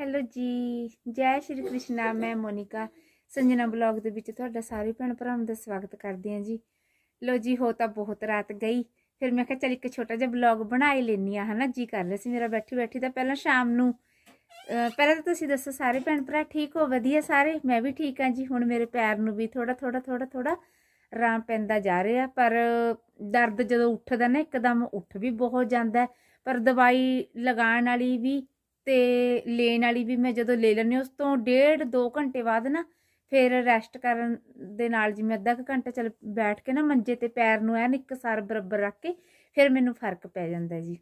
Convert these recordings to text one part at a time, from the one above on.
hello ਜੀ ਜੈ ਸ਼੍ਰੀ ਕ੍ਰਿਸ਼ਨਾ ਮੈਂ ਮੋਨਿਕਾ ਸੰਜਨਾ ਬਲੌਗ ਦੇ ਵਿੱਚ ਤੁਹਾਡਾ ਸਾਰੇ ਭੈਣ ਭਰਾਵਾਂ ਦਾ ਸਵਾਗਤ ਕਰਦੀ ਹਾਂ ਜੀ ਲੋ ਜੀ ਹੋ ਤਾਂ ਬਹੁਤ ਰਾਤ ਗਈ ਫਿਰ ਮੈਂ ਕਿਹਾ ਚਲ ਇੱਕ ਛੋਟਾ ਜਿਹਾ ਬਲੌਗ ਬਣਾ ਹੀ ਲੈਣੀ ਆ ਹਨਾ ਜੀ ਕਰ ਲਿਆ ਸੀ ਮੇਰਾ ਬੈਠੀ ਬੈਠੀ ਤਾਂ ਪਹਿਲਾਂ ਸ਼ਾਮ ਨੂੰ ਪਹਿਲਾਂ ਤਾਂ ਤੁਸੀਂ ਦੱਸੋ ਸਾਰੇ ਭੈਣ ਭਰਾ ਠੀਕ ਹੋ ਵਧੀਆ ਸਾਰੇ ਮੈਂ ਵੀ ਠੀਕ ਹਾਂ ਜੀ ਹੁਣ ਮੇਰੇ ਪੈਰ ਨੂੰ ਵੀ ਥੋੜਾ ਥੋੜਾ ਥੋੜਾ ਥੋੜਾ ਆਰਾਮ ਪੈਂਦਾ ਜਾ ਰਿਹਾ ਪਰ ਦਰਦ ਜਦੋਂ ਉੱਠਦਾ ਨਾ ਇੱਕਦਮ ਉੱਠ ਵੀ ਬਹੁਤ ਜਾਂਦਾ ਪਰ ਦਵਾਈ ਲਗਾਉਣ ਵਾਲੀ ਵੀ ਤੇ ਲੈਣ ਵਾਲੀ ਵੀ ਮੈਂ ਜਦੋਂ ਲੈ ਲੈਣੀ ਉਸ ਤੋਂ ਡੇਢ ਦੋ ਘੰਟੇ ਬਾਅਦ ਨਾ ਫਿਰ ਰੈਸਟ ਕਰਨ ਦੇ ਨਾਲ ਜਿਵੇਂ ਅੱਧਾ ਕੁ ਘੰਟਾ ਚੱਲ ਬੈਠ ਕੇ ਨਾ ਮੰਜੇ ਤੇ ਪੈਰ ਨੂੰ ਐਨ ਇੱਕ ਸਾਰ ਬਰਾਬਰ ਰੱਖ ਕੇ ਫਿਰ ਮੈਨੂੰ ਫਰਕ ਪੈ ਜਾਂਦਾ ਜੀ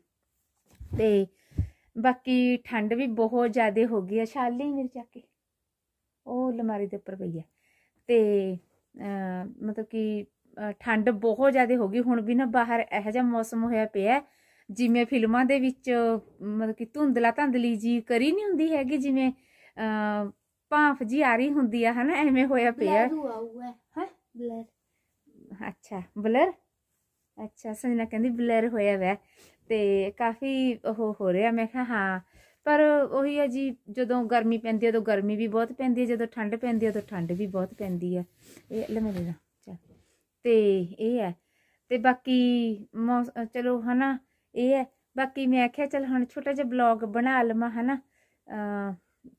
ਤੇ ਬਾਕੀ ਠੰਡ ਵੀ ਬਹੁਤ ਜ਼ਿਆਦਾ ਹੋ ਗਈ ਆ ਛਾਲੀ ਮੇਰੇ ਚੱਕੇ ਉਹ ਲਮਾਰੀ ਦੇ ਉੱਪਰ ਪਈ ਆ ਤੇ ਮਤਲਬ ਕਿ ਠੰਡ ਬਹੁਤ ਜ਼ਿਆਦਾ ਹੋ ਗਈ ਹੁਣ ਵੀ ਨਾ ਬਾਹਰ ਇਹੋ ਜਿਹਾ ਮੌਸਮ ਹੋਇਆ ਪਿਆ ਜਿਵੇਂ ਫਿਲਮਾਂ ਦੇ ਵਿੱਚ ਮਤਲਬ ਕਿ ਧੁੰਦਲਾ ਧੰਦਲੀ ਜੀ ਕਰੀ ਨਹੀਂ ਹੁੰਦੀ ਹੈਗੀ ਜਿਵੇਂ ਭਾਫ ਜੀ ਆ ਰਹੀ ਹੁੰਦੀ ਆ ਹਨਾ ਐਵੇਂ ਹੋਇਆ ਪਿਆ ਹੈ ਹੈ ਬਲਰ ਅੱਛਾ ਬਲਰ ਅੱਛਾ ਸੰਜਨਾ ਕਹਿੰਦੀ ਬਲਰ ਹੋਇਆ ਵੈ ਤੇ ਕਾਫੀ ਉਹ ਹੋ ਰਿਹਾ ਮੈਂ ਕਿਹਾ ਹਾਂ ਪਰ ਉਹੀ ਹੈ ਜੀ ਜਦੋਂ ਗਰਮੀ ਪੈਂਦੀ ਹੈ ਉਦੋਂ ਗਰਮੀ ਵੀ ਬਹੁਤ ਪੈਂਦੀ ਹੈ ਜਦੋਂ ਠੰਡ ਪੈਂਦੀ ਹੈ ਉਦੋਂ ਠੰਡ ਵੀ ਬਹੁਤ ਪੈਂਦੀ ਹੈ ਇਹ ਲੈ ਮੇਰੇ ਦਾ ਤੇ ਇਹ ਹੈ ਤੇ ਬਾਕੀ ਚਲੋ ਹਨਾ ਇਹ ਹੈ ਬਾਕੀ ਮੈਂ ਆਖਿਆ ਚਲ ਹੁਣ ਛੋਟਾ ਜਿਹਾ ਬਲੌਗ ਬਣਾ ਲਵਾਂ ਹਨਾ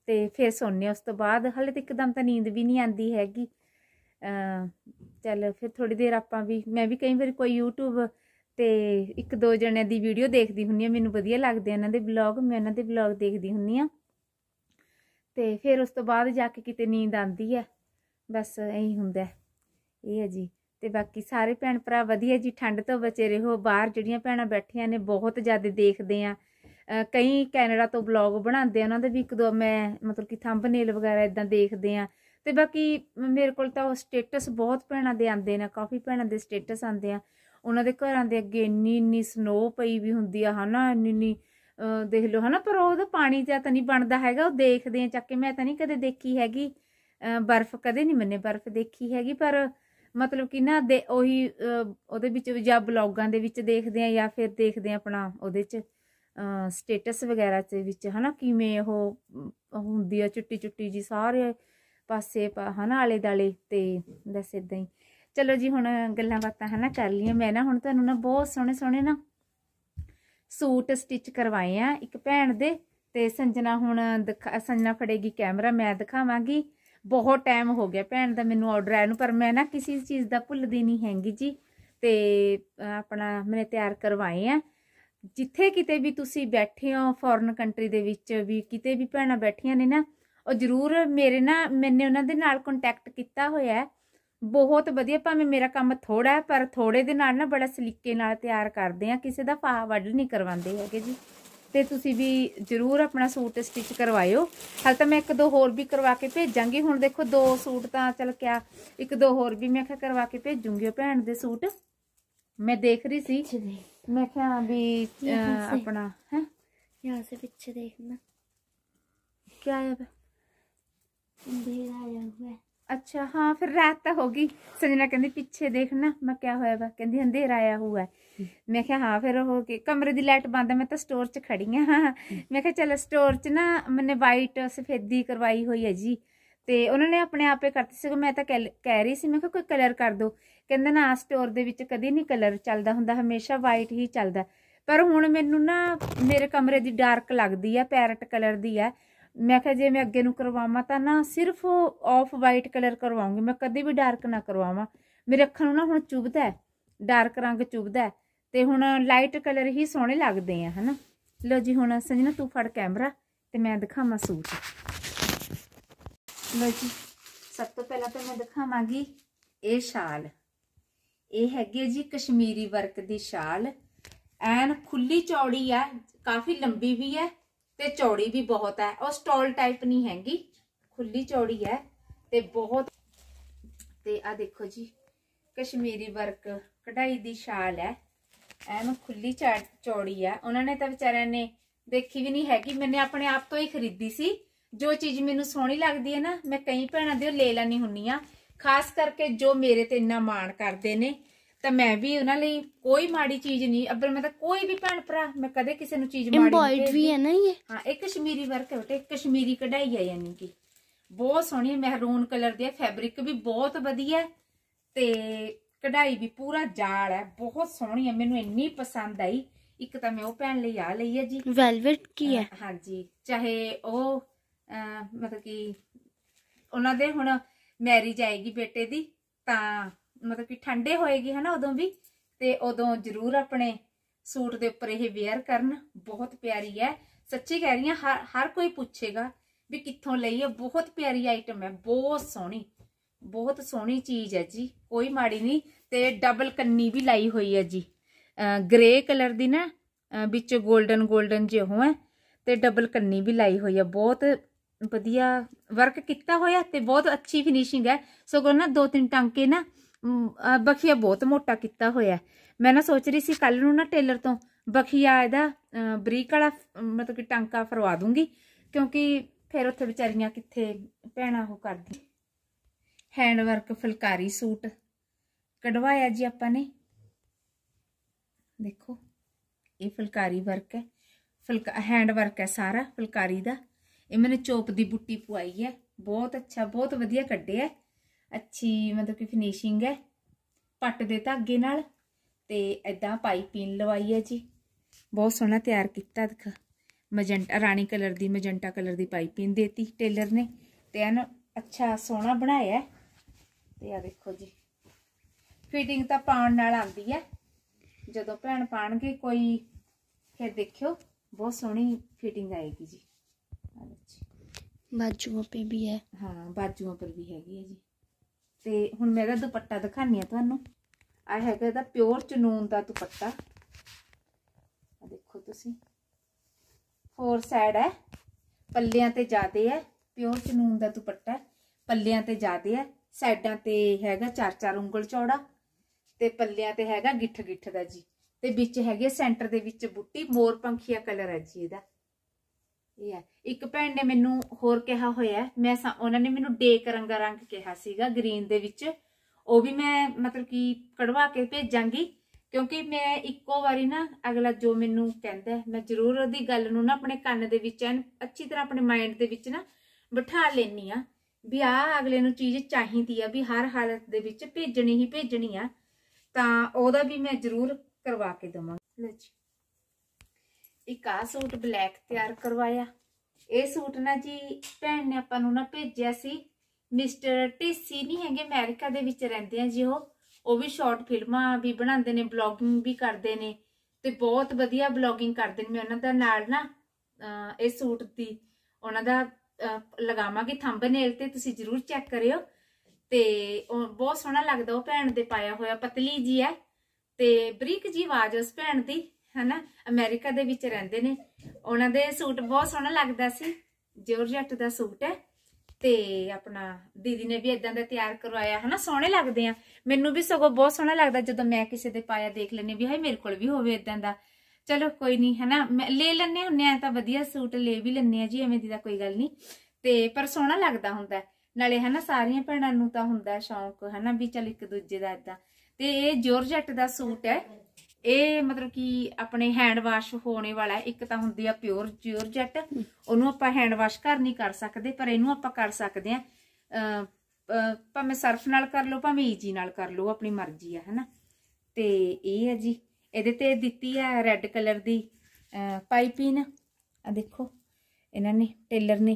ਤੇ ਫਿਰ ਸੌਂਨੇ ਉਸ ਤੋਂ ਬਾਅਦ ਹਲੇ ਤੱਕ ਇੱਕਦਮ ਤਾਂ ਨੀਂਦ ਵੀ ਨਹੀਂ ਆਂਦੀ ਹੈਗੀ ਚਲ ਫਿਰ ਥੋੜੀ ਦੇਰ ਆਪਾਂ ਵੀ ਮੈਂ ਵੀ ਕਈ ਵਾਰ ਕੋਈ YouTube ਤੇ ਇੱਕ ਦੋ ਜਣਿਆਂ ਦੀ ਵੀਡੀਓ ਦੇਖਦੀ ਹੁੰਨੀ ਆ ਮੈਨੂੰ ਵਧੀਆ ਲੱਗਦੇ ਇਹਨਾਂ ਦੇ ਬਲੌਗ ਮੈਂ ਇਹਨਾਂ ਦੇ ਬਲੌਗ ਦੇਖਦੀ ਹੁੰਨੀ ਆ ਤੇ ਫਿਰ ਉਸ ਤੋਂ ਬਾਅਦ ਜਾ ਕੇ ਕਿਤੇ ਨੀਂਦ ਆਂਦੀ ਹੈ ਬਸ ਐਂ ਹੁੰਦਾ ਇਹ ਹੈ ਜੀ ਤੇ ਬਾਕੀ ਸਾਰੇ ਭੈਣ ਭਰਾ ਵਧੀਆ ਜੀ ਠੰਡ ਤੋਂ ਬਚੇ ਰਹੋ ਬਾਹਰ ਜਿਹੜੀਆਂ ਭੈਣਾਂ ਬੈਠੀਆਂ ਨੇ ਬਹੁਤ ਜ਼ਿਆਦਾ ਦੇਖਦੇ ਆ ਕਈ ਕੈਨੇਡਾ ਤੋਂ ਬਲੌਗ ਬਣਾਉਂਦੇ ਆ ਉਹਨਾਂ ਦੇ ਵੀ ਇੱਕ ਦੋ ਮੈਂ ਮਤਲਬ ਕਿ ਥੰਬਨੇਲ ਵਗੈਰਾ ਇਦਾਂ ਦੇਖਦੇ ਆ ਤੇ ਬਾਕੀ ਮੇਰੇ ਕੋਲ ਤਾਂ ਉਹ ਸਟੇਟਸ ਬਹੁਤ ਭੈਣਾਂ ਦੇ ਆਉਂਦੇ ਨੇ ਕਾਫੀ ਭੈਣਾਂ ਦੇ ਸਟੇਟਸ ਆਉਂਦੇ ਆ ਉਹਨਾਂ ਦੇ ਘਰਾਂ ਦੇ ਅੱਗੇ ਇੰਨੀ ਇੰਨੀ ਸਨੋ ਪਈ ਵੀ ਹੁੰਦੀ ਆ ਹਨਾ ਇੰਨੀ ਇੰਨੀ ਦੇਖ ਲਓ ਹਨਾ ਪਰ ਉਹਦਾ ਪਾਣੀ ਜਾਂ ਤਾਂ ਨਹੀਂ ਬਣਦਾ ਹੈਗਾ ਉਹ ਦੇਖਦੇ ਆ ਚੱਕ ਕੇ ਮੈਂ ਤਾਂ ਨਹੀਂ ਕਦੇ ਦੇਖੀ ਹੈਗੀ ਬਰਫ਼ ਕਦੇ ਨਹੀਂ ਮੰਨੇ ਬਰਫ਼ ਦੇਖੀ ਹੈਗੀ ਪਰ ਮਤਲਬ ਕਿ ਨਾ ਦੇ ਉਹੀ ਉਹਦੇ ਵਿੱਚ ਜਾਂ ਬਲੌਗਾਂ ਦੇ ਵਿੱਚ ਦੇਖਦੇ ਆ ਜਾਂ ਫਿਰ ਦੇਖਦੇ ਆ ਆਪਣਾ ਉਹਦੇ 'ਚ ਸਟੇਟਸ ਵਗੈਰਾ ਦੇ ਵਿੱਚ ਹਨਾ ਕਿਵੇਂ ਉਹ ਹੁੰਦੀ ਆ ਚੁੱਟੀ ਚੁੱਟੀ ਜੀ ਸਾਰੇ ਪਾਸੇ ਹਨਾ ਆਲੇ ਦਾਲੇ ਤੇ ਬਸ ਇਦਾਂ ਹੀ ਚਲੋ ਜੀ ਹੁਣ ਗੱਲਾਂ ਬਾਤਾਂ ਹਨਾ ਕਰ ਲਈਆਂ ਮੈਂ ਨਾ ਹੁਣ ਤੁਹਾਨੂੰ ਨਾ ਬਹੁਤ ਸੋਹਣੇ ਸੋਹਣੇ ਨਾ ਸੂਟ ਸਟਿਚ ਕਰਵਾਏ ਆ ਇੱਕ ਭੈਣ ਦੇ ਤੇ ਸੰਜਨਾ ਹੁਣ ਸੰਜਨਾ ਫੜੇਗੀ ਕੈਮਰਾ ਮੈਂ ਦਿਖਾਵਾਂਗੀ ਬਹੁਤ ਟਾਈਮ ਹੋ ਗਿਆ ਭੈਣ ਦਾ ਮੈਨੂੰ ਆਰਡਰ ਆਇਆ ਨੂੰ ਪਰ ਮੈਂ ਨਾ ਕਿਸੇ ਚੀਜ਼ ਦਾ ਭੁੱਲਦੀ ਨਹੀਂ ਹੈਗੀ ਜੀ ਤੇ ਆਪਣਾ ਮੈਨੇ ਤਿਆਰ ਕਰਵਾਏ ਆ ਜਿੱਥੇ ਕਿਤੇ ਵੀ ਤੁਸੀਂ ਬੈਠੇ ਹੋ ਫੋਰਨ ਕੰਟਰੀ ਦੇ ਵਿੱਚ ਵੀ ਕਿਤੇ ਵੀ ਭੈਣਾਂ ਬੈਠੀਆਂ ਨੇ ਨਾ ਉਹ ਜ਼ਰੂਰ ਮੇਰੇ ਨਾਲ ਮੈਨੇ ਉਹਨਾਂ ਦੇ ਨਾਲ ਕੰਟੈਕਟ ਕੀਤਾ ਹੋਇਆ ਬਹੁਤ ਵਧੀਆ ਭਾਵੇਂ ਮੇਰਾ ਕੰਮ ਥੋੜਾ ਹੈ ਪਰ ਥੋੜੇ ਦੇ ਨਾਲ ਨਾ ਬੜਾ ਸਲੀਕੇ ਨਾਲ ਤਿਆਰ ਕਰਦੇ ਆ ਕਿਸੇ ਦਾ ਫਾਹ ਵੱਢ ਨਹੀਂ ਕਰਵਾਉਂਦੇ ਹੈਗੇ ਜੀ ਤੇ ਤੁਸੀਂ ਵੀ ਜਰੂਰ ਆਪਣਾ ਸੂਟ ਸਟਿਚ ਕਰਵਾਇਓ ਹਾਲ ਤਾਂ ਮੈਂ ਇੱਕ ਦੋ ਹੋਰ ਵੀ ਕਰਵਾ ਕੇ ਭੇਜਾਂਗੀ ਹੁਣ ਦੇਖੋ ਦੋ ਸੂਟ ਤਾਂ ਚਲ ਕਿਆ ਇੱਕ ਦੋ ਹੋਰ ਵੀ ਮੈਂ ਕਿਹਾ ਕਰਵਾ ਕੇ ਭੇਜੂੰਗੀ ਭੈਣ ਦੇ ਸੂਟ ਮੈਂ ਦੇਖ ਰਹੀ ਸੀ ਮੈਂ ਕਿਹਾ ਵੀ ਆਪਣਾ ਹੈ ਯਾਰ ਸੇ ਪਿੱਛੇ ਦੇਖਣਾ ਕੀ ਆਇਆ ਬੰਦੇ आया हुआ ਅੱਛਾ ਹਾਂ ਫਿਰ ਰਾਤ ਤਾਂ ਹੋ ਗਈ ਸੰਜਨਾ ਕਹਿੰਦੀ ਪਿੱਛੇ ਦੇਖਣਾ ਮੈਂ ਕਿਹਾ ਹੋਇਆ ਵਾ ਕਹਿੰਦੀ ਹਨੇਰਾ ਆਇਆ ਹੋਇਆ ਮੈਂ ਕਿਹਾ ਹਾਂ ਫਿਰ ਉਹ ਕਿ ਕਮਰੇ ਦੀ ਲਾਈਟ ਬੰਦ ਮੈਂ ਤਾਂ ਸਟੋਰ 'ਚ ਖੜੀ ਆ ਮੈਂ ਕਿਹਾ ਚਲ ਸਟੋਰ 'ਚ ਨਾ ਮੈਨੇ ਵਾਈਟ ਸਫੇਦੀ ਕਰਵਾਈ ਹੋਈ ਹੈ ਜੀ ਤੇ ਉਹਨਾਂ ਨੇ ਆਪਣੇ ਆਪੇ ਕਰਤੀ ਸੀ ਮੈਂ ਤਾਂ ਕਹਿ ਰਹੀ ਸੀ ਮੈਂ ਕਿਹਾ ਕੋਈ ਕਲਰ ਕਰ ਦੋ ਕਹਿੰਦੇ ਨਾ ਸਟੋਰ ਦੇ ਵਿੱਚ ਕਦੀ ਨਹੀਂ ਕਲਰ ਚੱਲਦਾ ਹੁੰਦਾ ਹਮੇਸ਼ਾ ਵਾਈਟ ਹੀ ਚੱਲਦਾ ਪਰ ਹੁਣ ਮੈਨੂੰ ਨਾ ਮੇਰੇ ਕਮਰੇ ਦੀ ਡਾਰਕ ਲੱਗਦੀ ਆ ਪੈਰਟ ਕਲਰ ਦੀ ਆ ਮੈਂ ਕਿਹਾ ਜੇ ਮੈਂ ਅੱਗੇ ਨੂੰ ਕਰਵਾਵਾਂ ਤਾਂ ਨਾ ਸਿਰਫ ਆਫ ਵਾਈਟ ਕਲਰ ਕਰਵਾਉਂਗੀ ਮੈਂ ਕਦੇ ਵੀ ਡਾਰਕ ਨਾ ਕਰਵਾਵਾਂ ਮੇਰੇ ਅੱਖਾਂ ਨੂੰ ਨਾ ਹੁਣ ਚੁਭਦਾ ਹੈ ਡਾਰਕ ਰੰਗ ਚੁਭਦਾ ਹੈ ਤੇ ਹੁਣ ਲਾਈਟ ਕਲਰ ਹੀ ਸੋਹਣੇ ਲੱਗਦੇ ਆ ਹਨਾ ਲੋ ਜੀ ਹੁਣ ਸੰਜਨਾ ਤੂੰ ਫੜ ਕੈਮਰਾ ਤੇ ਮੈਂ ਦਿਖਾਵਾਂ ਸੂਟ ਲੋ ਜੀ ਸਭ ਤੋਂ ਪਹਿਲਾਂ ਤਾਂ ਮੈਂ ਦਿਖਾਵਾਂਗੀ ਇਹ ਸ਼ਾਲ ਇਹ ਹੈਗੀ ਜੀ ਕਸ਼ਮੀਰੀ ਵਰਕ ਦੀ ਸ਼ਾਲ ਐਨ ਖੁੱਲੀ ਚੌੜੀ ਆ ਕਾਫੀ ਲੰਬੀ ਵੀ ਹੈ ਤੇ ਚੌੜੀ ਵੀ ਬਹੁਤ ਹੈ ਉਹ ਸਟਾਲ ਟਾਈਪ ਨਹੀਂ ਹੈਗੀ ਖੁੱਲੀ ਚੌੜੀ ਹੈ ਤੇ ਬਹੁਤ ਤੇ ਆ ਦੇਖੋ ਜੀ ਕਸ਼ਮੀਰੀ ਵਰਕ ਕਢਾਈ ਦੀ ਸ਼ਾਲ ਹੈ ਐਨ ਖੁੱਲੀ ਚੌੜੀ ਹੈ ਉਹਨਾਂ ਨੇ ਤਾਂ ਵਿਚਾਰਿਆਂ ਨੇ ਦੇਖੀ ਵੀ ਨਹੀਂ ਹੈਗੀ ਮੈਨੇ ਆਪਣੇ ਆਪ ਤੋਂ ਹੀ ਖਰੀਦੀ ਸੀ ਜੋ ਚੀਜ਼ ਮੈਨੂੰ ਸੋਹਣੀ ਲੱਗਦੀ ਹੈ ਨਾ ਮੈਂ ਕਈ ਭੈਣਾਂ ਦੇ ਲੈ ਲੈਣੀ ਹੁੰਨੀ ਆ ਖਾਸ ਕਰਕੇ ਜੋ ਮੇਰੇ ਤੇ ਇੰਨਾ ਮਾਣ ਕਰਦੇ ਨੇ ਤਾਂ ਮੈਂ ਵੀ ਉਹਨਾਂ ਲਈ ਕੋਈ ਮਾੜੀ ਚੀਜ਼ ਨਹੀਂ ਅੱਬਰ ਮੈਂ ਤਾਂ ਕੋਈ ਵੀ ਭੈਣ ਭਰਾ ਮੈਂ ਕਦੇ ਕਿਸੇ ਨੂੰ ਚੀਜ਼ ਮਾੜੀ ਇੰਪੋਰਟ ਵੀ ਹੈ ਨਾ ਇਹ ਹਾਂ ਇਹ ਕਸ਼ਮੀਰੀ ਵਰਕ ਹੈ ਬਟੇ ਕਸ਼ਮੀਰੀ ਕਢਾਈ ਹੈ ਯਾਨੀ ਕਿ ਬਹੁਤ ਸੋਹਣੀ ਹੈ ਮਹਿਰੂਨ ਕਲਰ ਦੀ ਹੈ ਫੈਬਰਿਕ ਵੀ ਬਹੁਤ ਵਧੀਆ ਤੇ ਕਢਾਈ ਵੀ ਪੂਰਾ ਜਾਲ ਹੈ ਬਹੁਤ ਸੋਹਣੀ ਹੈ ਮੈਨੂੰ ਇੰਨੀ ਪਸੰਦ ਆਈ ਇੱਕ ਤਾਂ ਮੈਂ ਉਹ ਪਹਿਨ ਲਈ ਆ ਲਈ ਹੈ ਜੀ ਵੈਲਵਟ ਕੀ ਹੈ ਹਾਂਜੀ ਚਾਹੇ ਉਹ ਮਤਲਬ ਕਿ ਉਹਨਾਂ ਦੇ ਹੁਣ ਮੈਰਿਜ ਆਏਗੀ ਬੇਟੇ ਦੀ ਤਾਂ ਮਤਲਬ ਕਿ ਠੰਡੇ ਹੋਏਗੀ ਹੈ ਨਾ ਉਦੋਂ ਵੀ ਤੇ ਉਦੋਂ ਜ਼ਰੂਰ ਆਪਣੇ ਸੂਟ ਦੇ ਉੱਪਰ ਇਹ ਵੇਅਰ ਕਰਨ ਬਹੁਤ ਪਿਆਰੀ ਹੈ ਸੱਚੀ ਕਹਿ ਰਹੀ ਹਾਂ ਹਰ ਹਰ ਕੋਈ ਪੁੱਛੇਗਾ ਵੀ ਕਿੱਥੋਂ ਲਈ ਹੈ ਬਹੁਤ ਪਿਆਰੀ ਆਈਟਮ ਹੈ ਬਹੁਤ ਸੋਹਣੀ ਬਹੁਤ ਸੋਹਣੀ ਚੀਜ਼ ਹੈ ਜੀ ਕੋਈ ਮਾੜੀ ਨਹੀਂ ਤੇ ਡਬਲ ਕੰਨੀ ਵੀ ਲਾਈ ਹੋਈ ਹੈ ਜੀ ਗ੍ਰੇ ਕਲਰ ਦੀ ਨਾ ਵਿੱਚ 골ਡਨ 골ਡਨ ਜਿਹਾ ਹੋ ਹੈ ਤੇ ਡਬਲ ਕੰਨੀ ਵੀ ਲਾਈ ਹੋਈ ਹੈ ਬਹੁਤ ਵਧੀਆ ਵਰਕ ਕੀਤਾ ਹੋਇਆ ਤੇ ਬਹੁਤ ਅੱਛੀ ਫਿਨਿਸ਼ਿੰਗ ਹੈ ਸੋ ਨਾ ਦੋ ਤਿੰਨ ਟਾਂਕੇ ਨਾ ਬਖੀਆ ਬਹੁਤ ਮੋਟਾ ਕੀਤਾ ਹੋਇਆ ਮੈਂ ਨਾ ਸੋਚ ਰਹੀ ਸੀ ਕੱਲ ਨੂੰ ਨਾ ਟੇਲਰ ਤੋਂ ਬਖੀਆ ਇਹਦਾ ਬਰੀਕ ਵਾਲਾ ਮਤਲਬ ਕਿ ਟਾਂਕਾ ਫਰਵਾ ਦੂੰਗੀ ਕਿਉਂਕਿ ਫਿਰ ਉੱਥੇ ਵਿਚਾਰੀਆਂ ਕਿੱਥੇ ਪਹਿਣਾ ਉਹ ਕਰਦੀ ਹੈਂਡ ਵਰਕ ਫੁਲਕਾਰੀ ਸੂਟ ਕਢਵਾਇਆ ਜੀ ਆਪਾਂ ਨੇ ਦੇਖੋ ਇਹ ਫੁਲਕਾਰੀ ਵਰਕ ਹੈ ਫੁਲਕਾ ਹੈਂਡ ਵਰਕ ਹੈ ਸਾਰਾ ਫੁਲਕਾਰੀ ਦਾ ਇਹ ਮੈਨੇ ਚੋਪ ਦੀ ਬੁੱਟੀ ਪੁਆਈ ਹੈ ਬਹੁਤ ਅੱਛਾ ਬਹੁਤ ਵਧੀਆ ਕੱਢਿਆ ਅੱਛੀ ਮਤਲਬ ਕਿ ਫਿਨਿਸ਼ਿੰਗ ਹੈ ਪੱਟ ਦੇ ਧਾਗੇ ਨਾਲ ਤੇ ਐਦਾਂ ਪਾਈਪਿੰਗ ਲਵਾਈ ਹੈ ਜੀ ਬਹੁਤ ਸੋਹਣਾ ਤਿਆਰ ਕੀਤਾ ਦਿਖ ਮਜੰਟਾ ਰਾਣੀ ਕਲਰ ਦੀ ਮਜੰਟਾ ਕਲਰ ਦੀ ਪਾਈਪਿੰਗ ਦੇਤੀ ਟੇਲਰ ਨੇ ਤੇ ਐਨ ਅੱਛਾ ਸੋਹਣਾ ਬਣਾਇਆ ਤੇ ਆ ਦੇਖੋ ਜੀ ਫਿਟਿੰਗ ਤਾਂ ਪਾਉਣ ਨਾਲ ਆਉਂਦੀ ਹੈ ਜਦੋਂ ਭੈਣ ਪਾਣਗੇ ਕੋਈ ਫਿਰ ਦੇਖਿਓ ਬਹੁਤ ਸੋਹਣੀ ਫਿਟਿੰਗ ਆਏਗੀ ਜੀ ਬਾਜੂਆਂ 'ਤੇ ਵੀ ਹੈ ਹਾਂ ਬਾਜੂਆਂ ਪਰ ਵੀ ਹੈਗੀ ਹੈ ਜੀ ਤੇ ਹੁਣ ਮੈਂ ਇਹਦਾ ਦੁਪੱਟਾ ਦਿਖਾਣੀ ਆ ਤੁਹਾਨੂੰ ਆ ਹੈਗਾ ਇਹਦਾ ਪਿਓਰ ਚਨੂਨ ਦਾ ਦੁਪੱਟਾ ਆ ਦੇਖੋ ਤੁਸੀਂ ਫੋਰ ਸਾਈਡ ਹੈ ਪੱਲਿਆਂ ਤੇ ਜਾਦੇ ਹੈ ਪਿਓਰ ਚਨੂਨ ਦਾ ਦੁਪੱਟਾ ਪੱਲਿਆਂ ਤੇ ਜਾਦੇ ਹੈ ਸਾਈਡਾਂ ਤੇ ਹੈਗਾ ਚਾਰ ਚਾਰ ਉਂਗਲ ਚੌੜਾ ਤੇ ਪੱਲਿਆਂ ਤੇ ਹੈਗਾ ਗਿੱਠ ਗਿੱਠ ਦਾ ਜੀ ਤੇ ਵਿੱਚ ਹੈਗੇ ਸੈਂਟਰ ਦੇ ਵਿੱਚ ਬੁੱਟੀ ਮੋਰ ਪੰਖੀਆ ਕਲਰ ਹੈ ਜੀ ਇਹਦਾ ਇਹ ਹੈ ਇੱਕ ਭੈਣ ਨੇ ਮੈਨੂੰ ਹੋਰ ਕਿਹਾ ਹੋਇਆ ਮੈਂ ਉਹਨਾਂ ਨੇ ਮੈਨੂੰ ਡੇਕ ਰੰਗਾ ਰੰਗ ਕਿਹਾ ਸੀਗਾ ਗ੍ਰੀਨ ਦੇ ਵਿੱਚ ਉਹ ਵੀ ਮੈਂ ਮਤਲਬ ਕਿ ਕਢਵਾ ਕੇ ਭੇਜਾਂਗੀ ਕਿਉਂਕਿ ਮੈਂ ਇੱਕੋ ਵਾਰੀ ਨਾ ਅਗਲਾ ਜੋ ਮੈਨੂੰ ਕਹਿੰਦਾ ਮੈਂ ਜ਼ਰੂਰ ਉਹਦੀ ਗੱਲ ਨੂੰ ਨਾ ਆਪਣੇ ਕੰਨ ਦੇ ਵਿੱਚ ਐਨ ਅੱਛੀ ਤਰ੍ਹਾਂ ਆਪਣੇ ਮਾਈਂਡ ਦੇ ਵਿੱਚ ਨਾ ਬਿਠਾ ਲੈਣੀ ਆ ਵੀ ਆ ਅਗਲੇ ਨੂੰ ਚੀਜ਼ ਚਾਹੀਦੀ ਆ ਵੀ ਹਰ ਹਾਲਤ ਦੇ ਵਿੱਚ ਭੇਜਣੀ ਹੀ ਭੇਜਣੀ ਆ ਤਾਂ ਉਹਦਾ ਵੀ ਮੈਂ ਜ਼ਰੂਰ ਕਰਵਾ ਕੇ ਦਵਾਂਗੀ ਲੋ ਜੀ ਇੱਕ ਆ ਸੂਟ ਬਲੈਕ ਤਿਆਰ ਕਰਵਾਇਆ ਇਹ ਸੂਟ ਨਾ ਜੀ ਭੈਣ ਨੇ ਆਪਾਂ ਨੂੰ ਨਾ ਭੇਜਿਆ ਸੀ ਮਿਸਟਰ ਟੀਸੀ ਨਹੀਂ ਹੈਗੇ ਅਮਰੀਕਾ ਦੇ ਵਿੱਚ ਰਹਿੰਦੇ ਆ ਜੀ ਉਹ ਉਹ ਵੀ ਸ਼ਾਰਟ ਫਿਲਮਾਂ ਵੀ ਬਣਾਉਂਦੇ ਨੇ ਬਲੌਗਿੰਗ ਵੀ ਕਰਦੇ ਨੇ ਤੇ ਬਹੁਤ ਵਧੀਆ ਬਲੌਗਿੰਗ ਕਰਦੇ ਨੇ ਉਹਨਾਂ ਦਾ ਨਾਲ ਨਾ ਇਹ ਸੂਟ ਦੀ ਉਹਨਾਂ ਦਾ ਲਗਾਵਾਂਗੇ ਥੰਬਨੇਲ ਤੇ ਤੁਸੀਂ ਜਰੂਰ ਚੈੱਕ ਕਰਿਓ ਤੇ ਉਹ ਬਹੁਤ ਸੋਹਣਾ ਲੱਗਦਾ ਉਹ ਭੈਣ ਦੇ ਪਾਇਆ ਹੋਇਆ ਪਤਲੀ ਜੀ ਹੈ ਤੇ ਬਰੀਕ ਜੀ ਆਵਾਜ਼ ਉਸ ਭੈਣ ਦੀ ਹਨਾ ਅਮਰੀਕਾ ਦੇ ਵਿੱਚ ਰਹਿੰਦੇ ਨੇ ਉਹਨਾਂ ਦੇ ਸੂਟ ਬਹੁਤ ਸੋਹਣਾ ਲੱਗਦਾ ਸੀ ਜੋਰਜਟ ਦਾ ਸੂਟ ਹੈ ਤੇ ਆਪਣਾ ਦੀਦੀ ਨੇ ਵੀ ਇਦਾਂ ਦਾ ਤਿਆਰ ਕਰਵਾਇਆ ਹਨਾ ਸੋਹਣੇ ਲੱਗਦੇ ਆ ਮੈਨੂੰ ਵੀ ਸਗੋਂ ਬਹੁਤ ਸੋਹਣਾ ਲੱਗਦਾ ਜਦੋਂ ਮੈਂ ਕਿਸੇ ਦੇ ਪਾਇਆ ਦੇਖ ਲੈਨੇ ਵੀ ਹਾਏ ਮੇਰੇ ਕੋਲ ਵੀ ਹੋਵੇ ਇਦਾਂ ਦਾ ਚਲੋ ਕੋਈ ਨਹੀਂ ਹਨਾ ਲੈ ਲੈਨੇ ਹੁੰਨੇ ਆ ਤਾਂ ਵਧੀਆ ਸੂਟ ਲੈ ਵੀ ਲੈਨੇ ਆ ਜੀ ਐਵੇਂ ਦੀ ਤਾਂ ਕੋਈ ਗੱਲ ਨਹੀਂ ਤੇ ਪਰ ਸੋਹਣਾ ਲੱਗਦਾ ਹੁੰਦਾ ਨਾਲੇ ਹਨਾ ਸਾਰੀਆਂ ਭੈਣਾਂ ਨੂੰ ਤਾਂ ਹੁੰਦਾ ਸ਼ੌਂਕ ਹਨਾ ਵੀ ਚਲ ਇੱਕ ਦੂਜੇ ਦਾ ਇਦਾਂ ਤੇ ਇਹ ਜੋਰਜਟ ਦਾ ਸੂਟ ਹੈ ਇਹ ਮਤਲਬ ਕਿ ਆਪਣੇ ਹੈਂਡ ਵਾਸ਼ ਹੋਣੇ ਵਾਲਾ ਇੱਕ ਤਾਂ ਹੁੰਦੀ ਆ ਪਿਓਰ ਜਿਓਰ ਜੈਟ ਉਹਨੂੰ ਆਪਾਂ ਹੈਂਡ ਵਾਸ਼ ਕਰ ਨਹੀਂ ਕਰ ਸਕਦੇ ਪਰ ਇਹਨੂੰ ਆਪਾਂ ਕਰ ਸਕਦੇ ਆ ਭਾਵੇਂ ਸਰਫ ਨਾਲ ਕਰ ਲਓ ਭਾਵੇਂ ਈਜੀ ਨਾਲ ਕਰ ਲਓ ਆਪਣੀ ਮਰਜ਼ੀ ਆ ਹਨਾ ਤੇ ਇਹ ਆ ਜੀ ਇਹਦੇ ਤੇ ਦਿੱਤੀ ਆ ਰੈੱਡ ਕਲਰ ਦੀ ਪਾਈਪਿੰਗ ਆ ਦੇਖੋ ਇਹਨਾਂ ਨੇ ਟੇਲਰ ਨੇ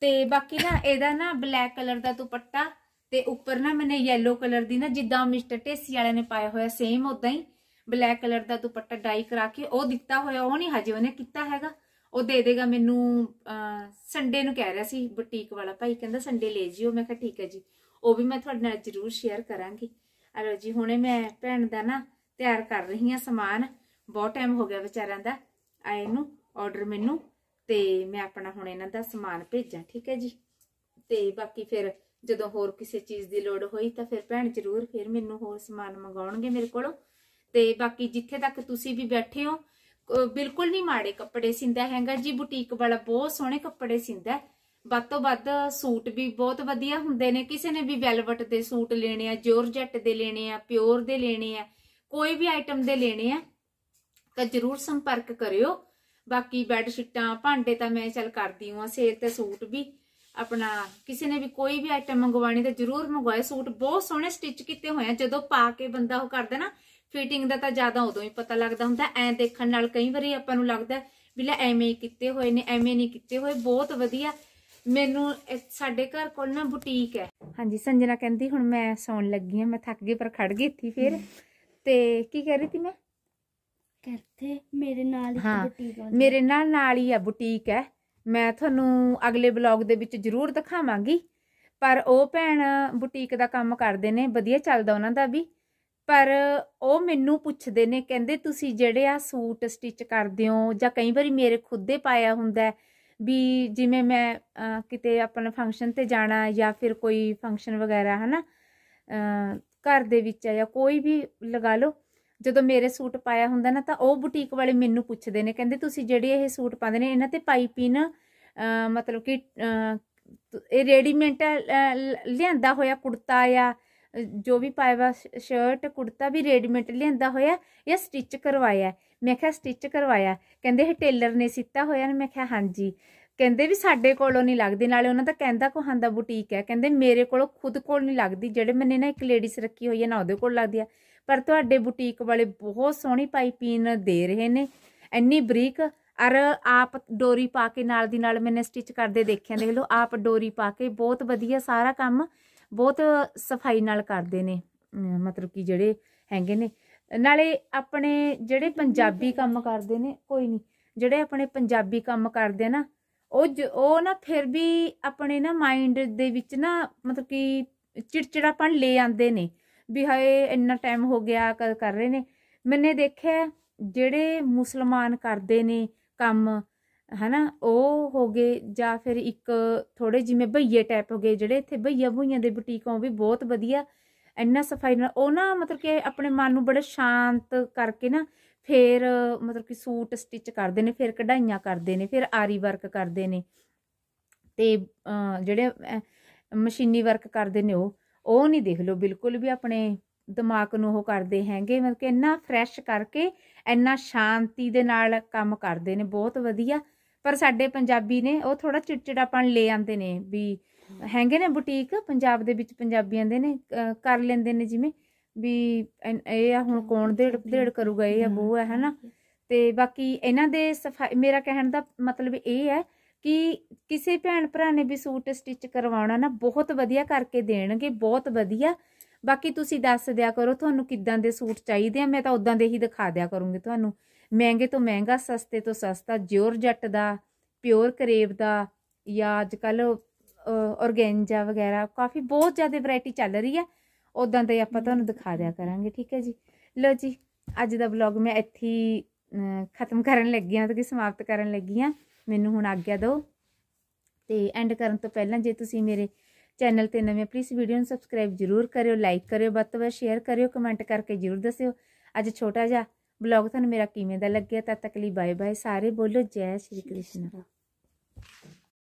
ਤੇ ਬਾਕੀ ਨਾ ਇਹਦਾ ਨਾ ਬਲੈਕ ਕਲਰ ਦਾ ਦੁਪੱਟਾ ਤੇ ਉੱਪਰ ਨਾ ਮੈਨੇ yellow ਕਲਰ ਦੀ ਨਾ ਜਿੱਦਾਂ ਮਿਸਟਰ ਢੇਸੀ ਵਾਲਿਆਂ ਨੇ ਪਾਇਆ ਹੋਇਆ ਸੇਮ ਉਦਾਂ ਹੀ ਬਲੈਕ ਕਲਰ ਦਾ ਦੁਪੱਟਾ ਡਾਈ ਕਰਾ ਕੇ ਉਹ ਦਿੱਤਾ ਹੋਇਆ ਉਹ ਨਹੀਂ ਹਜੇ ਉਹਨੇ ਕੀਤਾ ਹੈਗਾ ਉਹ ਦੇ ਦੇਗਾ ਮੈਨੂੰ ਸੰਡੇ ਨੂੰ ਕਹਿ ਰਿਹਾ ਸੀ ਬੁਟੀਕ ਵਾਲਾ ਭਾਈ ਕਹਿੰਦਾ ਸੰਡੇ ਲੈ ਜਿਓ ਮੈਂ ਕਿਹਾ ਠੀਕ ਹੈ ਜੀ ਉਹ ਵੀ ਮੈਂ ਤੁਹਾਡੇ ਨਾਲ ਜ਼ਰੂਰ ਸ਼ੇਅਰ ਕਰਾਂਗੀ ਅਲੋ ਜੀ ਹੁਣੇ ਮੈਂ ਭੈਣ ਦਾ ਨਾ ਤਿਆਰ ਕਰ ਰਹੀ ਹਾਂ ਸਮਾਨ ਬਹੁਤ ਟਾਈਮ ਹੋ ਗਿਆ ਵਿਚਾਰਿਆਂ ਦਾ ਆਏ ਨੂੰ ਆਰਡਰ ਮੈਨੂੰ ਤੇ ਮੈਂ ਆਪਣਾ ਹੁਣ ਇਹਨਾਂ ਦਾ ਸਮਾਨ ਭੇਜਾਂ ਠੀਕ ਹੈ ਜੀ ਤੇ ਬਾਕੀ ਫਿਰ ਜਦੋਂ ਹੋਰ ਕਿਸੇ ਚੀਜ਼ ਦੀ ਲੋੜ ਹੋਈ ਤਾਂ ਫਿਰ ਭੈਣ ਜ਼ਰੂਰ ਫਿਰ ਮੈਨੂੰ ਹੋਰ ਸਮਾਨ ਮੰਗਾਉਣਗੇ ਮੇਰੇ ਕੋਲੋਂ ਤੇ ਬਾਕੀ ਜਿੱਥੇ ਤੱਕ ਤੁਸੀਂ ਵੀ ਬੈਠੇ ਹੋ ਬਿਲਕੁਲ ਨਹੀਂ ਮਾੜੇ ਕੱਪੜੇ ਸਿੰਦਾ ਹੈਗਾ ਜੀ ਬੁਟੀਕ ਵਾਲਾ ਬਹੁਤ ਸੋਹਣੇ ਕੱਪੜੇ ਸਿੰਦਾ ਵੱਧ ਤੋਂ ਵੱਧ ਸੂਟ ਵੀ ਬਹੁਤ ਵਧੀਆ ਹੁੰਦੇ ਨੇ ਕਿਸੇ ਨੇ ਵੀ ਵੈਲਵਟ ਦੇ ਸੂਟ ਲੈਣੇ ਆ ਜੋਰਜੈਟ ਦੇ ਲੈਣੇ ਆ ਪਿਓਰ ਦੇ ਲੈਣੇ ਆ ਕੋਈ ਵੀ ਆਈਟਮ ਦੇ ਲੈਣੇ ਆ ਤਾਂ ਜਰੂਰ ਸੰਪਰਕ ਕਰਿਓ ਬਾਕੀ ਬੈੱਡ ਸ਼ੀਟਾਂ ਭਾਂਡੇ ਤਾਂ ਮੈਂ ਚੱਲ ਕਰਦੀ ਹਾਂ ਸੇਲ ਤੇ ਸੂਟ ਵੀ ਆਪਣਾ ਕਿਸੇ ਨੇ ਵੀ ਕੋਈ ਵੀ ਆਈਟਮ ਮੰਗਵਾਣੀ ਤਾਂ ਜਰੂਰ ਮੰਗਵਾਏ ਸੂਟ ਬਹੁਤ ਸੋਹਣੇ ਸਟਿਚ ਕੀਤੇ ਹੋਏ ਆ ਜਦੋਂ ਪਾ ਕੇ ਬੰਦਾ ਉਹ ਕਰਦਾ ਨਾ ਫਿਟਿੰਗ ਦਾ ਤਾਂ ਜ਼ਿਆਦਾ ਉਦੋਂ ਹੀ ਪਤਾ ਲੱਗਦਾ ਹੁੰਦਾ ਐ ਦੇਖਣ ਨਾਲ ਕਈ ਵਾਰੀ ਆਪਾਂ ਨੂੰ ਲੱਗਦਾ ਵੀ ਲੈ ਐਵੇਂ ਹੀ ਕੀਤੇ ਹੋਏ ਨੇ ਐਵੇਂ ਨਹੀਂ ਕੀਤੇ ਹੋਏ ਬਹੁਤ ਵਧੀਆ ਮੈਨੂੰ ਸਾਡੇ ਘਰ ਕੋਲ ਨਾ ਬੁਟੀਕ ਹੈ ਹਾਂਜੀ ਸੰਜਨਾ ਕਹਿੰਦੀ ਹੁਣ ਮੈਂ ਸੌਣ ਲੱਗੀ ਆ ਮੈਂ ਥੱਕ ਗਈ ਪਰ ਖੜ ਗਈ ਥੀ ਫਿਰ ਤੇ ਕੀ ਕਹਿ ਰਹੀ ਸੀ ਮੈਂ ਕਰਤੇ ਮੇਰੇ ਨਾਲ ਹੀ ਬੁਟੀਕ ਮੇਰੇ ਨਾਲ ਨਾਲ ਹੀ ਆ ਬੁਟੀਕ ਹੈ ਮੈਂ ਤੁਹਾਨੂੰ ਅਗਲੇ ਬਲੌਗ ਦੇ ਵਿੱਚ ਜ਼ਰੂਰ ਦਿਖਾਵਾਂਗੀ ਪਰ ਉਹ ਭੈਣ ਬੁਟੀਕ ਦਾ ਕੰਮ ਕਰਦੇ ਨੇ ਵਧੀਆ ਚੱਲਦਾ ਉਹਨਾਂ ਦਾ ਵੀ ਪਰ ਉਹ ਮੈਨੂੰ ਪੁੱਛਦੇ ਨੇ ਕਹਿੰਦੇ ਤੁਸੀਂ ਜਿਹੜੇ ਆ ਸੂਟ ਸਟਿਚ ਕਰਦੇ ਹੋ ਜਾਂ ਕਈ ਵਾਰੀ ਮੇਰੇ ਖੁਦ ਦੇ ਪਾਇਆ ਹੁੰਦਾ ਵੀ ਜਿਵੇਂ ਮੈਂ ਕਿਤੇ ਆਪਣਾ ਫੰਕਸ਼ਨ ਤੇ ਜਾਣਾ ਜਾਂ ਫਿਰ ਕੋਈ ਫੰਕਸ਼ਨ ਵਗੈਰਾ ਹਨਾ ਘਰ ਦੇ ਵਿੱਚ ਆ ਜਾਂ ਕੋਈ ਵੀ ਲਗਾ ਲਓ ਜਦੋਂ ਮੇਰੇ ਸੂਟ ਪਾਇਆ ਹੁੰਦਾ ਨਾ ਤਾਂ ਉਹ ਬੁਟੀਕ ਵਾਲੇ ਮੈਨੂੰ ਪੁੱਛਦੇ ਨੇ ਕਹਿੰਦੇ ਤੁਸੀਂ ਜਿਹੜੇ ਇਹ ਸੂਟ ਪਾਉਂਦੇ ਨੇ ਇਹਨਾਂ ਤੇ ਪਾਈਪਿੰਗ ਮਤਲਬ ਕਿ ਇਹ ਰੈਡੀਮੇਡ ਲਿਆਂਦਾ ਹੋਇਆ ਕੁੜਤਾ ਆ ਜੋ ਵੀ ਪਾਇਆ ਸ਼ਰਟ ਕੁੜਤਾ ਵੀ ਰੈਡੀਮੇਡ ਲਿਆਂਦਾ ਹੋਇਆ ਜਾਂ ਸਟਿਚ ਕਰਵਾਇਆ ਮੈਂ ਕਿਹਾ ਸਟਿਚ ਕਰਵਾਇਆ ਕਹਿੰਦੇ ਇਹ ਟੇਲਰ ਨੇ ਸਿੱਤਾ ਹੋਇਆ ਨੇ ਮੈਂ ਕਿਹਾ ਹਾਂਜੀ ਕਹਿੰਦੇ ਵੀ ਸਾਡੇ ਕੋਲੋਂ ਨਹੀਂ ਲੱਗਦੀ ਨਾਲੇ ਉਹਨਾਂ ਦਾ ਕਹਿੰਦਾ ਦਾ ਬੁਟੀਕ ਹੈ ਕਹਿੰਦੇ ਮੇਰੇ ਕੋਲੋਂ ਖੁਦ ਕੋਲ ਨਹੀਂ ਲੱਗਦੀ ਜਿਹੜੇ ਮੈਨੇ ਨਾ ਇੱਕ ਲੇਡੀਜ਼ ਰੱਖੀ ਹੋਈ ਹੈ ਨਾ ਉਹਦੇ ਕੋਲ ਲੱਗਦੀ ਆ ਪਰ ਤੁਹਾਡੇ ਬੁਟੀਕ ਵਾਲੇ ਬਹੁਤ ਸੋਹਣੀ ਪਾਈਪਿੰਗ ਦੇ ਰਹੇ ਨੇ ਇੰਨੀ ਬਰੀਕ ਅਰ ਆਪ ਡੋਰੀ ਪਾ ਕੇ ਨਾਲ ਦੀ ਨਾਲ ਮੈਨੇ ਸਟਿਚ ਕਰਦੇ ਦੇਖਿਆ ਦੇਖ ਲਓ ਆਪ ਡੋਰੀ ਪਾ ਕੇ ਬਹੁਤ ਵਧੀਆ ਸਾਰਾ ਕੰਮ ਬਹੁਤ ਸਫਾਈ ਨਾਲ ਕਰਦੇ ਨੇ ਮਤਲਬ ਕਿ ਜਿਹੜੇ ਹੈਗੇ ਨੇ ਨਾਲੇ ਆਪਣੇ ਜਿਹੜੇ ਪੰਜਾਬੀ ਕੰਮ ਕਰਦੇ ਨੇ ਕੋਈ ਨਹੀਂ ਜਿਹੜੇ ਆਪਣੇ ਪੰਜਾਬੀ ਕੰਮ ਕਰਦੇ ਨਾ ਉਹ ਉਹ ਨਾ ਫਿਰ ਵੀ ਆਪਣੇ ਨਾ ਮਾਈਂਡ ਦੇ ਵਿੱਚ ਨਾ ਮਤਲਬ ਕਿ ਚਿੜਚਿੜਾਪਣ ਲੈ ਆਂਦੇ ਨੇ ਵੀ ਹਏ ਇੰਨਾ ਟਾਈਮ ਹੋ ਗਿਆ ਕਰ ਰਹੇ ਨੇ ਮੈਨੇ ਦੇਖਿਆ ਜਿਹੜੇ ਮੁਸਲਮਾਨ ਕਰਦੇ ਨੇ ਕੰਮ ਹਨਾ ਉਹ ਹੋ ਗਏ ਜਾਂ ਫਿਰ ਇੱਕ ਥੋੜੇ ਜਿਵੇਂ ਭਈਏ ਟਾਈਪ ਹੋ ਗਏ ਜਿਹੜੇ ਇੱਥੇ ਭਈਆ ਭੁਈਆਂ ਦੇ ਬੁਟੀਕਾਂ ਵੀ ਬਹੁਤ ਵਧੀਆ ਇੰਨਾ ਸਫਾਈ ਨਾਲ ਉਹ ਨਾ ਮਤਲਬ ਕਿ ਆਪਣੇ ਮਨ ਨੂੰ ਬੜਾ ਸ਼ਾਂਤ ਕਰਕੇ ਨਾ ਫਿਰ ਮਤਲਬ ਕਿ ਸੂਟ ਸਟਿਚ ਕਰਦੇ ਨੇ ਫਿਰ ਕਢਾਈਆਂ ਕਰਦੇ ਨੇ ਫਿਰ ਆਰੀ ਵਰਕ ਕਰਦੇ ਨੇ ਤੇ ਜਿਹੜੇ ਮਸ਼ੀਨੀ ਵਰਕ ਕਰਦੇ ਨੇ ਉਹ ਉਹ ਨਹੀਂ ਦੇਖ ਲਓ ਬਿਲਕੁਲ ਵੀ ਆਪਣੇ ਦਿਮਾਗ ਨੂੰ ਉਹ ਕਰਦੇ ਹੈਗੇ ਮਤਲਬ ਕਿ ਇੰਨਾ ਫਰੈਸ਼ ਕਰਕੇ ਇੰਨਾ ਸ਼ਾਂਤੀ ਦੇ ਨਾਲ ਕੰਮ ਕਰਦੇ ਨੇ ਬਹੁਤ ਵਧੀਆ ਪਰ ਸਾਡੇ ਪੰਜਾਬੀ ਨੇ ਉਹ ਥੋੜਾ ਚਿੜਚਿੜਾਪਣ ਲੈ ਆਂਦੇ ਨੇ ਵੀ ਹੈਗੇ ਨੇ ਬੁਟੀਕ ਪੰਜਾਬ ਦੇ ਵਿੱਚ ਪੰਜਾਬੀਆਂ ਦੇ ਨੇ ਕਰ ਲੈਂਦੇ ਨੇ ਜਿਵੇਂ ਵੀ ਇਹ ਆ ਹੁਣ ਕੌਣ ਦੇੜ ਦੇੜ ਕਰੂਗਾ ਇਹ ਆ ਉਹ ਹੈ ਹਨਾ ਤੇ ਬਾਕੀ ਇਹਨਾਂ ਦੇ ਸਫਾਈ ਮੇਰਾ ਕਹਿਣ ਦਾ ਮਤਲਬ ਇਹ ਹੈ ਕਿ ਕਿਸੇ ਭੈਣ ਭਰਾ ਨੇ ਵੀ ਸੂਟ ਸਟਿਚ ਕਰਵਾਉਣਾ ਨਾ ਬਹੁਤ ਵਧੀਆ ਕਰਕੇ ਦੇਣਗੇ ਬਹੁਤ ਵਧੀਆ ਬਾਕੀ ਤੁਸੀਂ ਦੱਸ ਦਿਆ ਕਰੋ ਤੁਹਾਨੂੰ ਕਿੱਦਾਂ ਦੇ ਸੂਟ ਚਾਹੀਦੇ ਆ ਮੈਂ ਤਾਂ ਉਦਾਂ ਦੇ ਹੀ ਦਿਖਾ ਦਿਆ ਕਰੂੰਗੀ ਤੁਹਾਨੂੰ ਮਹਿੰਗੇ ਤੋਂ ਮਹਿੰਗਾ ਸਸਤੇ ਤੋਂ ਸਸਤਾ ਜੋਰ ਜੱਟ ਦਾ ਪਿਓਰ ਕਰੇਵ ਦਾ ਜਾਂ ਅੱਜ ਕੱਲ ਔਰਗੈਂਜਾ ਵਗੈਰਾ ਕਾਫੀ ਬਹੁਤ ਜ਼ਿਆਦਾ ਵੈਰਾਈਟੀ ਚੱਲ ਰਹੀ ਆ ਉਦਾਂ ਦੇ ਆਪਾਂ ਤੁਹਾਨੂੰ ਦਿਖਾ ਦਿਆ ਕਰਾਂਗੇ ਠੀਕ ਹੈ ਜੀ ਲੋ ਜੀ ਅੱਜ ਦਾ ਵਲੌਗ ਮੈਂ ਇੱਥੇ ਖਤਮ ਕਰਨ ਲੱਗੀ ਆ ਤੇ ਕਿ ਸਮਾਪਤ ਕਰਨ ਲੱਗੀ ਆ ਮੈਨੂੰ ਹੁਣ ਆਗਿਆ ਦਿਓ ਤੇ ਐਂਡ ਕਰਨ ਤੋਂ ਪਹਿਲਾਂ ਜੇ ਤੁਸੀਂ ਮੇਰੇ ਚੈਨਲ ਤੇ ਨਵੇਂ ਪਲੀਜ਼ ਵੀਡੀਓ ਨੂੰ ਸਬਸਕ੍ਰਾਈਬ ਜ਼ਰੂਰ ਕਰਿਓ ਲਾਈਕ ਕਰਿਓ ਬਤਵਾ ਸ਼ੇਅਰ ਕਰਿਓ ਕਮੈਂਟ ਕਰਕੇ ਜ਼ਰੂਰ ਦੱਸਿਓ ਅੱਜ ਛੋਟਾ ਜਿਹਾ ਬਲੌਗ ਤੁਹਾਨੂੰ ਮੇਰਾ ਕਿਵੇਂ ਦਾ ਲੱਗਿਆ ਤਦ ਤੱਕ ਲਈ ਬਾਏ ਬਾਏ ਸਾਰੇ ਬੋਲੋ ਜੈ ਸ਼੍ਰੀ ਕ੍ਰਿਸ਼ਨ